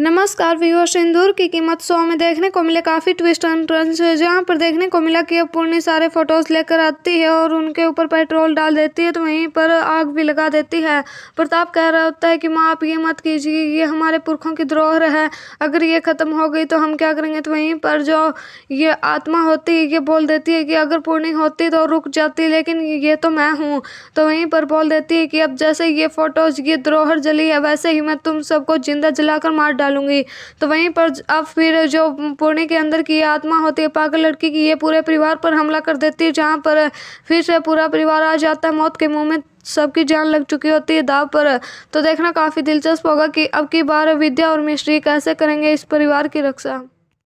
नमस्कार व्यूअर्स सिंदूर की कीमत शो में देखने को मिले काफ़ी ट्विस्ट एंड है जहाँ पर देखने को मिला कि अब पूर्णी सारे फोटोज़ लेकर आती है और उनके ऊपर पेट्रोल डाल देती है तो वहीं पर आग भी लगा देती है प्रताप कह रहा होता है कि माँ आप ये मत कीजिए ये हमारे पुरखों की द्रोहर है अगर ये ख़त्म हो गई तो हम क्या करेंगे तो वहीं पर जो ये आत्मा होती है ये बोल देती है कि अगर पूर्णी होती तो रुक जाती लेकिन ये तो मैं हूँ तो वहीं पर बोल देती है कि अब जैसे ये फ़ोटोज़ ये द्रोहर जली है वैसे ही मैं तुम सबको जिंदा जलाकर मार डाल डालूंगी तो वहीं पर अब फिर जो पुणे के अंदर की आत्मा होती है पागल लड़की की ये पूरे परिवार पर हमला कर देती है जहाँ पर फिर से पूरा परिवार आ जाता है मौत के मुँह में सबकी जान लग चुकी होती है दाव पर तो देखना काफ़ी दिलचस्प होगा कि अब की बार विद्या और मिश्री कैसे करेंगे इस परिवार की रक्षा